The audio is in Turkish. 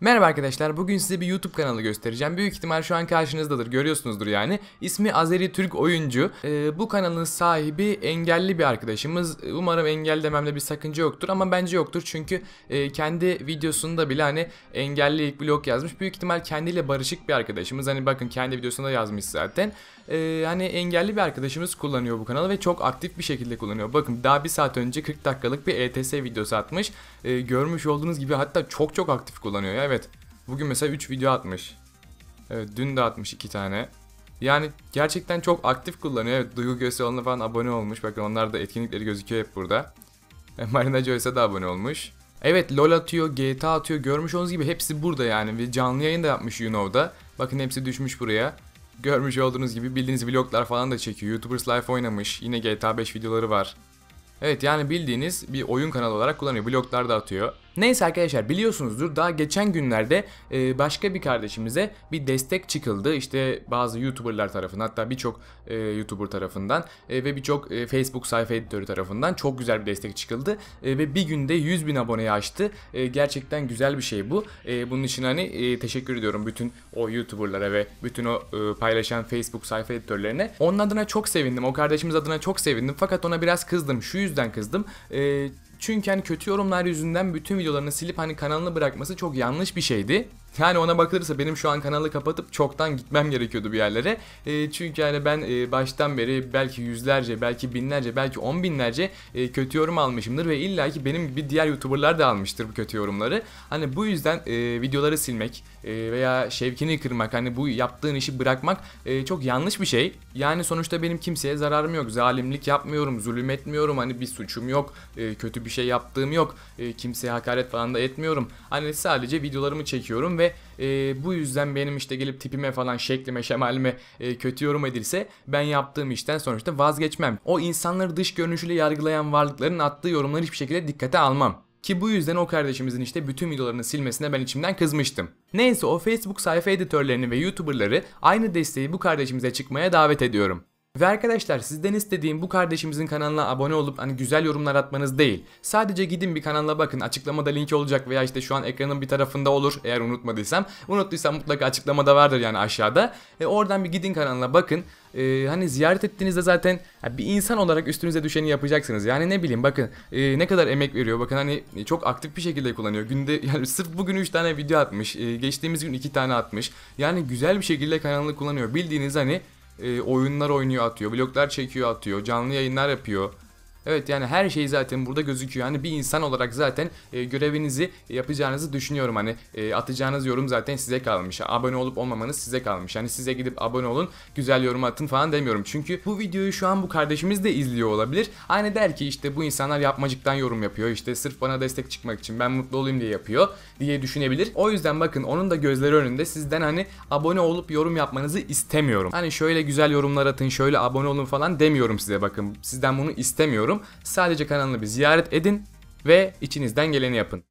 Merhaba arkadaşlar, bugün size bir YouTube kanalı göstereceğim. Büyük ihtimal şu an karşınızdadır, görüyorsunuzdur yani. İsmi Azeri Türk Oyuncu. Ee, bu kanalın sahibi engelli bir arkadaşımız. Umarım engel dememde bir sakınca yoktur ama bence yoktur. Çünkü e, kendi videosunda bile hani engelli ilk blog yazmış. Büyük ihtimal kendiyle barışık bir arkadaşımız. Hani bakın kendi videosunda yazmış zaten. Ee, hani engelli bir arkadaşımız kullanıyor bu kanalı ve çok aktif bir şekilde kullanıyor. Bakın daha bir saat önce 40 dakikalık bir ETS videosu atmış. Ee, görmüş olduğunuz gibi hatta çok çok aktif kullanıyor Evet. Bugün mesela 3 video atmış. Evet dün de atmış 2 tane. Yani gerçekten çok aktif kullanıyor. Evet, Duygu Gösteroğlu'na falan abone olmuş. Bakın onlar da etkinlikleri gözüküyor hep burada. E, Marina Joyce'a da abone olmuş. Evet LoL atıyor, GTA atıyor. Görmüş olduğunuz gibi hepsi burada yani. bir canlı yayın da yapmış Yunov'da. Bakın hepsi düşmüş buraya. Görmüş olduğunuz gibi bildiğiniz vloglar falan da çekiyor. YouTubers Life oynamış. Yine GTA 5 videoları var. Evet yani bildiğiniz bir oyun kanalı olarak kullanıyor. Vloglar da atıyor. Neyse arkadaşlar biliyorsunuzdur daha geçen günlerde e, başka bir kardeşimize bir destek çıkıldı. İşte bazı YouTuber'lar tarafından hatta birçok e, YouTuber tarafından e, ve birçok e, Facebook sayfa editörü tarafından çok güzel bir destek çıkıldı. E, ve bir günde 100 bin aboneyi aştı. E, gerçekten güzel bir şey bu. E, bunun için hani e, teşekkür ediyorum bütün o YouTuber'lara ve bütün o e, paylaşan Facebook sayfa editörlerine. Onun adına çok sevindim. O kardeşimiz adına çok sevindim. Fakat ona biraz kızdım. Şu yüzden kızdım. E, çünkü hani kötü yorumlar yüzünden bütün videolarını silip hani kanalını bırakması çok yanlış bir şeydi. Yani ona bakılırsa benim şu an kanalı kapatıp çoktan gitmem gerekiyordu bir yerlere. E, çünkü yani ben e, baştan beri belki yüzlerce, belki binlerce, belki on binlerce e, kötü yorum almışımdır ve illaki benim gibi diğer YouTuber'lar da almıştır bu kötü yorumları. Hani bu yüzden e, videoları silmek e, veya şevkini kırmak, hani bu yaptığın işi bırakmak e, çok yanlış bir şey. Yani sonuçta benim kimseye zararım yok. Zalimlik yapmıyorum, zulüm etmiyorum. Hani bir suçum yok, e, kötü bir şey yaptığım yok. E, kimseye hakaret falan da etmiyorum. Hani sadece videolarımı çekiyorum ve e, bu yüzden benim işte gelip tipime falan şeklime şemalime e, kötü yorum edilse ben yaptığım işten sonuçta vazgeçmem. O insanları dış görünüşüyle yargılayan varlıkların attığı yorumları hiçbir şekilde dikkate almam. Ki bu yüzden o kardeşimizin işte bütün videolarını silmesine ben içimden kızmıştım. Neyse o Facebook sayfa editörlerini ve YouTuberları aynı desteği bu kardeşimize çıkmaya davet ediyorum. Ve arkadaşlar sizden istediğim bu kardeşimizin kanalına abone olup hani güzel yorumlar atmanız değil. Sadece gidin bir kanalına bakın. Açıklamada linki olacak veya işte şu an ekranın bir tarafında olur eğer unutmadıysam. Unuttuysam mutlaka açıklamada vardır yani aşağıda. E, oradan bir gidin kanalına bakın. E, hani ziyaret ettiğinizde zaten bir insan olarak üstünüze düşeni yapacaksınız. Yani ne bileyim bakın e, ne kadar emek veriyor. Bakın hani e, çok aktif bir şekilde kullanıyor. Günde yani sırf bugün 3 tane video atmış. E, geçtiğimiz gün 2 tane atmış. Yani güzel bir şekilde kanalını kullanıyor. Bildiğiniz hani e, oyunlar oynuyor atıyor, vloglar çekiyor atıyor, canlı yayınlar yapıyor. Evet yani her şey zaten burada gözüküyor. Hani bir insan olarak zaten e, görevinizi yapacağınızı düşünüyorum. Hani e, atacağınız yorum zaten size kalmış. Abone olup olmamanız size kalmış. Hani size gidip abone olun, güzel yorum atın falan demiyorum. Çünkü bu videoyu şu an bu kardeşimiz de izliyor olabilir. Aynı der ki işte bu insanlar yapmacıktan yorum yapıyor. İşte sırf bana destek çıkmak için ben mutlu olayım diye yapıyor diye düşünebilir. O yüzden bakın onun da gözleri önünde sizden hani abone olup yorum yapmanızı istemiyorum. Hani şöyle güzel yorumlar atın, şöyle abone olun falan demiyorum size bakın. Sizden bunu istemiyorum. Sadece kanalını bir ziyaret edin ve içinizden geleni yapın.